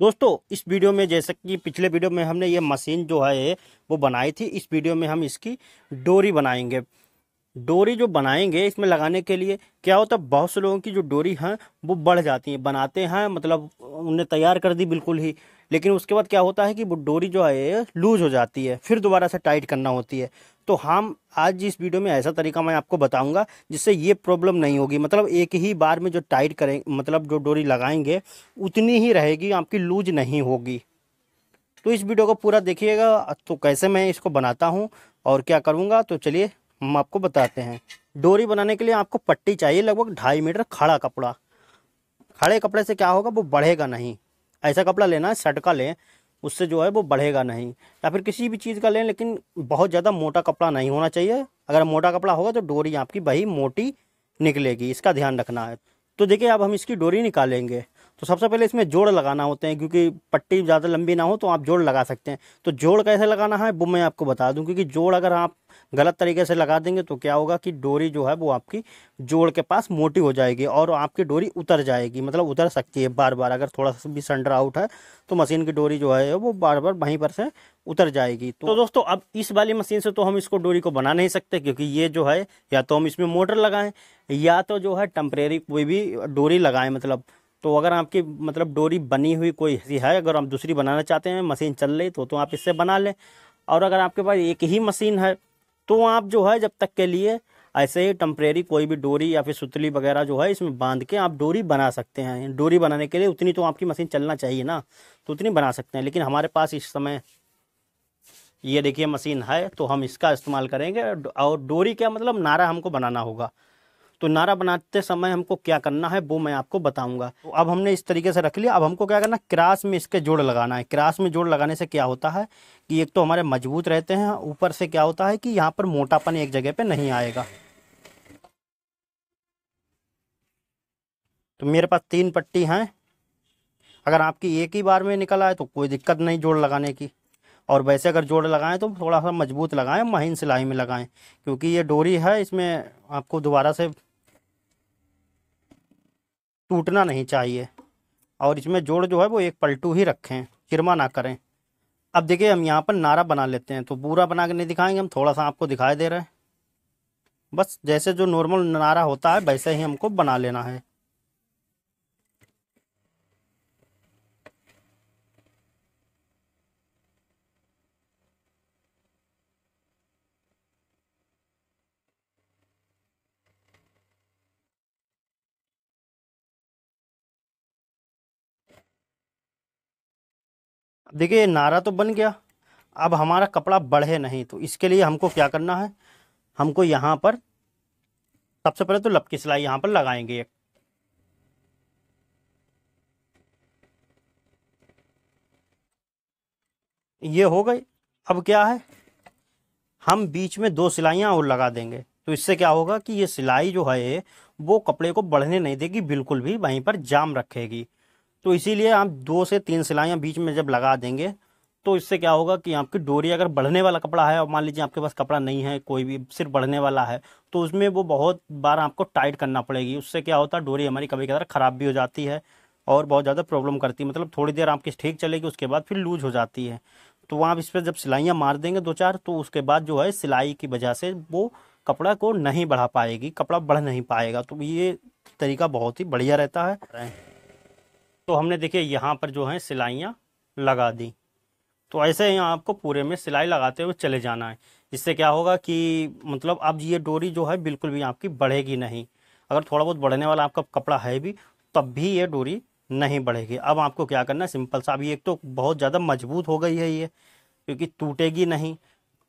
दोस्तों इस वीडियो में जैसे कि पिछले वीडियो में हमने ये मशीन जो है वो बनाई थी इस वीडियो में हम इसकी डोरी बनाएंगे डोरी जो बनाएंगे इसमें लगाने के लिए क्या होता है बहुत से लोगों की जो डोरी हैं वो बढ़ जाती हैं बनाते हैं मतलब उन्हें तैयार कर दी बिल्कुल ही लेकिन उसके बाद क्या होता है कि वो डोरी जो है लूज़ हो जाती है फिर दोबारा से टाइट करना होती है तो हम आज इस वीडियो में ऐसा तरीका मैं आपको बताऊंगा जिससे ये प्रॉब्लम नहीं होगी मतलब एक ही बार में जो टाइट करें मतलब जो डोरी लगाएंगे उतनी ही रहेगी आपकी लूज नहीं होगी तो इस वीडियो को पूरा देखिएगा तो कैसे मैं इसको बनाता हूँ और क्या करूँगा तो चलिए हम आपको बताते हैं डोरी बनाने के लिए आपको पट्टी चाहिए लगभग ढाई मीटर खड़ा कपड़ा खड़े कपड़े से क्या होगा वो बढ़ेगा नहीं ऐसा कपड़ा लेना है शर्ट का लें उससे जो है वो बढ़ेगा नहीं या फिर किसी भी चीज़ का लें लेकिन बहुत ज़्यादा मोटा कपड़ा नहीं होना चाहिए अगर मोटा कपड़ा होगा तो डोरी आपकी वही मोटी निकलेगी इसका ध्यान रखना है तो देखिए अब हम इसकी डोरी निकालेंगे तो सबसे पहले इसमें जोड़ लगाना होते हैं क्योंकि पट्टी ज़्यादा लंबी ना हो तो आप जोड़ लगा सकते हैं तो जोड़ कैसे लगाना है वो मैं आपको बता दूँ क्योंकि जोड़ अगर आप गलत तरीके से लगा देंगे तो क्या होगा कि डोरी जो है वो आपकी जोड़ के पास मोटी हो जाएगी और आपकी डोरी उतर जाएगी मतलब उतर सकती है बार बार अगर थोड़ा सा भी संडर आउट है तो मशीन की डोरी जो है वो बार बार वहीं पर से उतर जाएगी तो, तो दोस्तों अब इस वाली मशीन से तो हम इसको डोरी को बना नहीं सकते क्योंकि ये जो है या तो हम इसमें मोटर लगाएं या तो जो है टम्परेरी कोई भी डोरी लगाएं मतलब तो अगर आपकी मतलब डोरी बनी हुई कोई ऐसी है अगर आप दूसरी बनाना चाहते हैं मशीन चल रही तो तो आप इससे बना लें और अगर आपके पास एक ही मशीन है तो आप जो है जब तक के लिए ऐसे ही टम्परेरी कोई भी डोरी या फिर सुतली वगैरह जो है इसमें बांध के आप डोरी बना सकते हैं डोरी बनाने के लिए उतनी तो आपकी मशीन चलना चाहिए ना तो उतनी बना सकते हैं लेकिन हमारे पास इस समय ये देखिए मशीन है तो हम इसका इस्तेमाल करेंगे और डोरी क्या मतलब नारा हमको बनाना होगा तो नारा बनाते समय हमको क्या करना है वो मैं आपको बताऊंगा तो अब हमने इस तरीके से रख लिया अब हमको क्या करना क्रास में इसके जोड़ लगाना है क्रास में जोड़ लगाने से क्या होता है कि एक तो हमारे मजबूत रहते हैं ऊपर से क्या होता है कि यहाँ पर मोटापन एक जगह पर नहीं आएगा तो मेरे पास तीन पट्टी हैं अगर आपकी एक ही बार में निकल आए तो कोई दिक्कत नहीं जोड़ लगाने की और वैसे अगर जोड़ लगाएं तो थोड़ा सा मजबूत लगाएं महीन सिलाई में लगाएं क्योंकि ये डोरी है इसमें आपको दोबारा से टूटना नहीं चाहिए और इसमें जोड़ जो है वो एक पलटू ही रखें किरमा ना करें अब देखिए हम यहाँ पर नारा बना लेते हैं तो पूरा बना के नहीं दिखाएंगे हम थोड़ा सा आपको दिखाई दे रहे हैं बस जैसे जो नॉर्मल नारा होता है वैसे ही हमको बना लेना है देखिए नारा तो बन गया अब हमारा कपड़ा बढ़े नहीं तो इसके लिए हमको क्या करना है हमको यहाँ पर सबसे पहले तो लपकी सिलाई यहाँ पर लगाएंगे एक ये हो गई अब क्या है हम बीच में दो सिलाइयाँ और लगा देंगे तो इससे क्या होगा कि ये सिलाई जो है वो कपड़े को बढ़ने नहीं देगी बिल्कुल भी वहीं पर जाम रखेगी तो इसीलिए आप दो से तीन सिलाइयाँ बीच में जब लगा देंगे तो इससे क्या होगा कि आपकी डोरी अगर बढ़ने वाला कपड़ा है और मान लीजिए आपके पास कपड़ा नहीं है कोई भी सिर्फ बढ़ने वाला है तो उसमें वो बहुत बार आपको टाइट करना पड़ेगी उससे क्या होता है डोरी हमारी कभी कभार ख़राब भी हो जाती है और बहुत ज़्यादा प्रॉब्लम करती है मतलब थोड़ी देर आपकी ठीक चलेगी उसके बाद फिर लूज हो जाती है तो आप इस पर जब सिलाइयाँ मार देंगे दो चार तो उसके बाद जो है सिलाई की वजह से वो कपड़ा को नहीं बढ़ा पाएगी कपड़ा बढ़ नहीं पाएगा तो ये तरीका बहुत ही बढ़िया रहता है तो हमने देखिए यहाँ पर जो है सिलाइयाँ लगा दी तो ऐसे ही आपको पूरे में सिलाई लगाते हुए चले जाना है इससे क्या होगा कि मतलब अब ये डोरी जो है बिल्कुल भी आपकी बढ़ेगी नहीं अगर थोड़ा बहुत बढ़ने वाला आपका कपड़ा है भी तब भी ये डोरी नहीं बढ़ेगी अब आपको क्या करना है सिंपल सा अभी एक तो बहुत ज़्यादा मजबूत हो गई है ये क्योंकि टूटेगी नहीं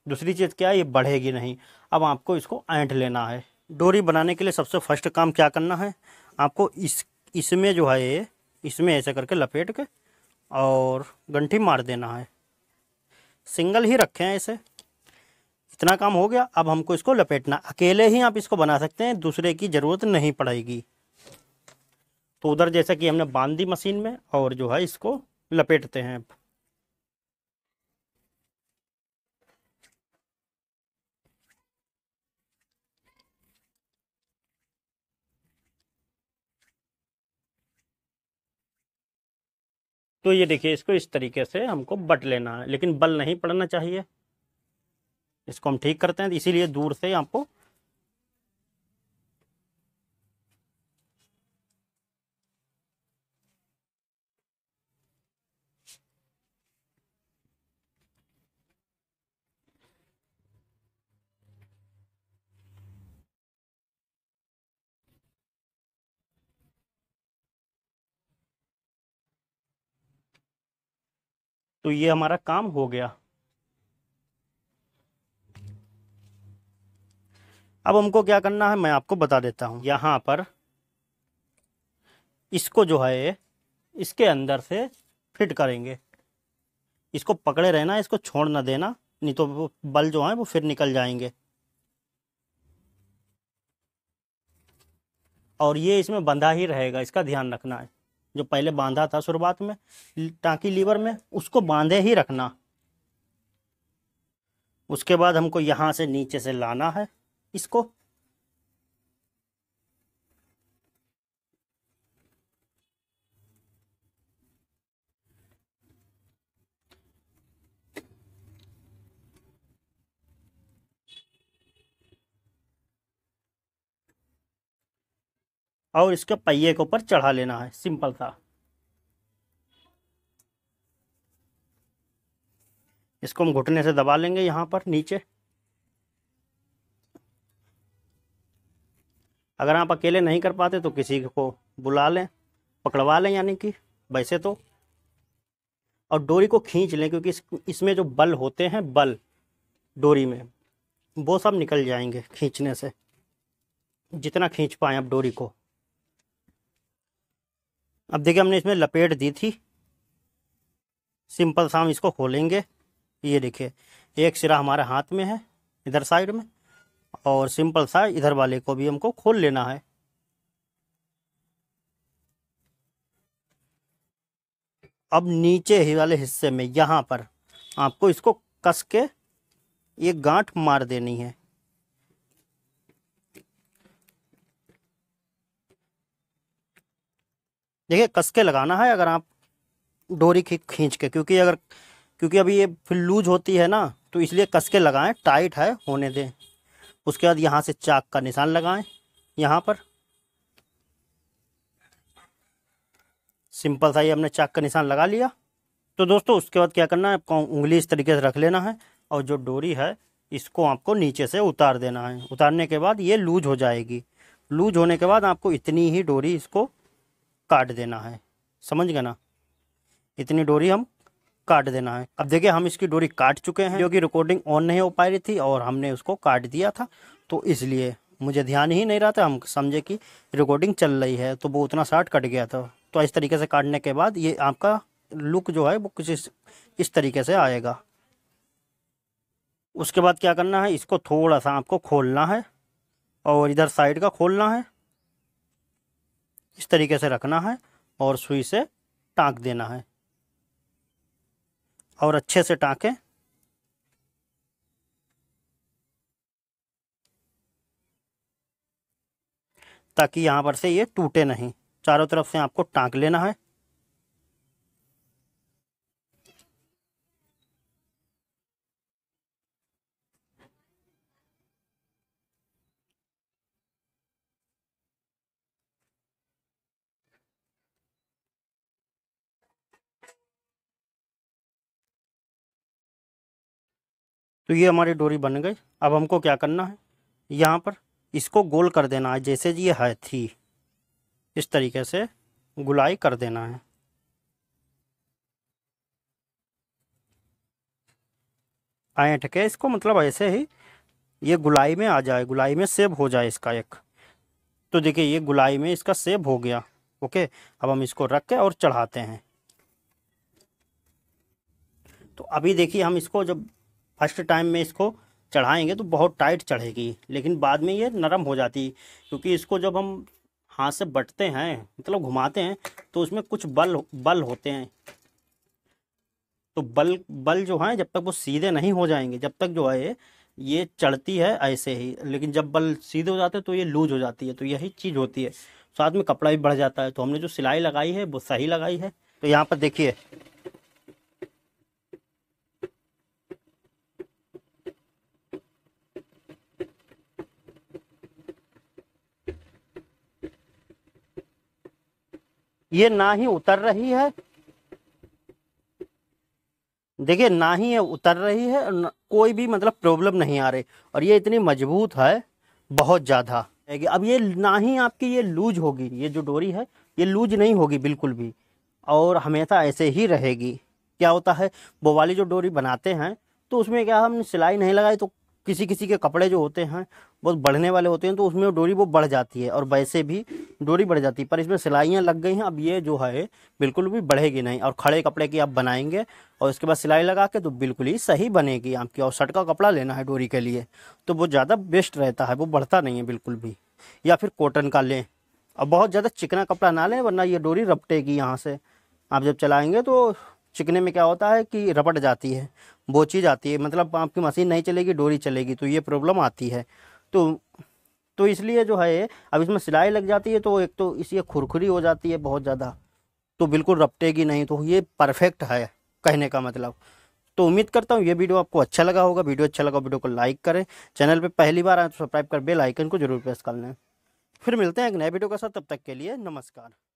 दूसरी चीज़ क्या है ये बढ़ेगी नहीं अब आपको इसको ऐंट लेना है डोरी बनाने के लिए सबसे फर्स्ट काम क्या करना है आपको इस इसमें जो है ये इसमें ऐसे करके लपेट के और गंठी मार देना है सिंगल ही रखे हैं ऐसे इतना काम हो गया अब हमको इसको लपेटना अकेले ही आप इसको बना सकते हैं दूसरे की ज़रूरत नहीं पड़ेगी तो उधर जैसा कि हमने बांध दी मशीन में और जो है इसको लपेटते हैं अब तो ये देखिए इसको इस तरीके से हमको बट लेना है लेकिन बल नहीं पड़ना चाहिए इसको हम ठीक करते हैं इसीलिए दूर से आपको तो ये हमारा काम हो गया अब हमको क्या करना है मैं आपको बता देता हूं यहां पर इसको जो है इसके अंदर से फिट करेंगे इसको पकड़े रहना इसको छोड़ ना देना नहीं तो बल जो है वो फिर निकल जाएंगे और ये इसमें बंधा ही रहेगा इसका ध्यान रखना है जो पहले बांधा था शुरुआत में टाकी लीवर में उसको बांधे ही रखना उसके बाद हमको यहाँ से नीचे से लाना है इसको और इसके पहिए के ऊपर चढ़ा लेना है सिंपल था इसको हम घुटने से दबा लेंगे यहाँ पर नीचे अगर आप अकेले नहीं कर पाते तो किसी को बुला लें पकड़वा लें यानी कि वैसे तो और डोरी को खींच लें क्योंकि इस, इसमें जो बल होते हैं बल डोरी में वो सब निकल जाएंगे खींचने से जितना खींच पाएं आप डोरी को अब देखिए हमने इसमें लपेट दी थी सिंपल सा हम इसको खोलेंगे ये देखिए एक सिरा हमारे हाथ में है इधर साइड में और सिंपल सा इधर वाले को भी हमको खोल लेना है अब नीचे ही वाले हिस्से में यहाँ पर आपको इसको कस के एक गांठ मार देनी है देखिए कस के लगाना है अगर आप डोरी खींच खींच के क्योंकि अगर क्योंकि अभी ये फिर लूज होती है ना तो इसलिए कस के लगाएं टाइट है होने दें उसके बाद यहाँ से चाक का निशान लगाएं यहाँ पर सिंपल सा ही हमने चाक का निशान लगा लिया तो दोस्तों उसके बाद क्या करना है आपको उंगली इस तरीके से रख लेना है और जो डोरी है इसको आपको नीचे से उतार देना है उतारने के बाद ये लूज हो जाएगी लूज होने के बाद आपको इतनी ही डोरी इसको काट देना है समझ गए ना इतनी डोरी हम काट देना है अब देखिए हम इसकी डोरी काट चुके हैं क्योंकि रिकॉर्डिंग ऑन नहीं हो पा रही थी और हमने उसको काट दिया था तो इसलिए मुझे ध्यान ही नहीं रहा था हम समझे कि रिकॉर्डिंग चल रही है तो वो उतना शार्ट कट गया था तो इस तरीके से काटने के बाद ये आपका लुक जो है वो कुछ इस, इस तरीके से आएगा उसके बाद क्या करना है इसको थोड़ा सा आपको खोलना है और इधर साइड का खोलना है इस तरीके से रखना है और सुई से टाँक देना है और अच्छे से टाँकें ताकि यहाँ पर से ये टूटे नहीं चारों तरफ से आपको टाँक लेना है तो ये हमारी डोरी बन गई अब हमको क्या करना है यहाँ पर इसको गोल कर देना है जैसे ये है थी इस तरीके से गुलाई कर देना है ऐठ के इसको मतलब ऐसे ही ये गुलाई में आ जाए गुलाई में सेब हो जाए इसका एक तो देखिए ये गुलाई में इसका सेब हो गया ओके अब हम इसको रख के और चढ़ाते हैं तो अभी देखिए हम इसको जब फर्स्ट टाइम में इसको चढ़ाएंगे तो बहुत टाइट चढ़ेगी लेकिन बाद में ये नरम हो जाती क्योंकि इसको जब हम हाथ से बटते हैं मतलब घुमाते हैं तो उसमें कुछ बल बल होते हैं तो बल बल जो है जब तक वो सीधे नहीं हो जाएंगे जब तक जो है ये चढ़ती है ऐसे ही लेकिन जब बल सीधे हो जाते हैं तो ये लूज हो जाती है तो यही चीज़ होती है साथ में कपड़ा भी बढ़ जाता है तो हमने जो सिलाई लगाई है वो सही लगाई है तो यहाँ पर देखिए ये ना ही उतर रही है देखिए ना ही ये उतर रही है कोई भी मतलब प्रॉब्लम नहीं आ रही और ये इतनी मजबूत है बहुत ज़्यादा अब ये ना ही आपकी ये लूज होगी ये जो डोरी है ये लूज नहीं होगी बिल्कुल भी और हमेशा ऐसे ही रहेगी क्या होता है वो वाली जो डोरी बनाते हैं तो उसमें क्या हमने सिलाई नहीं लगाई तो किसी किसी के कपड़े जो होते हैं बहुत बढ़ने वाले होते हैं तो उसमें डोरी वो बढ़ जाती है और वैसे भी डोरी बढ़ जाती है पर इसमें सिलाइयाँ लग गई हैं अब ये जो है बिल्कुल भी बढ़ेगी नहीं और खड़े कपड़े की आप बनाएंगे और उसके बाद सिलाई लगा के तो बिल्कुल ही सही बनेगी आपकी और शर्ट का कपड़ा लेना है डोरी के लिए तो वो ज़्यादा बेस्ट रहता है वो बढ़ता नहीं है बिल्कुल भी या फिर कॉटन का लें और बहुत ज़्यादा चिकना कपड़ा ना लें वरना ये डोरी रपटेगी यहाँ से आप जब चलाएँगे तो चिकने में क्या होता है कि रपट जाती है बोची जाती है मतलब आपकी मशीन नहीं चलेगी डोरी चलेगी तो ये प्रॉब्लम आती है तो तो इसलिए जो है अब इसमें सिलाई लग जाती है तो एक तो इसलिए खुरखुरी हो जाती है बहुत ज़्यादा तो बिल्कुल रपटेगी नहीं तो ये परफेक्ट है कहने का मतलब तो उम्मीद करता हूँ ये वीडियो आपको अच्छा लगा होगा वीडियो अच्छा लगा वीडियो को लाइक करें चैनल पर पहली बार आए तो सब्सक्राइब कर बेल आइकन को जरूर प्रेस कर लें फिर मिलते हैं एक नए वीडियो के साथ तब तक के लिए नमस्कार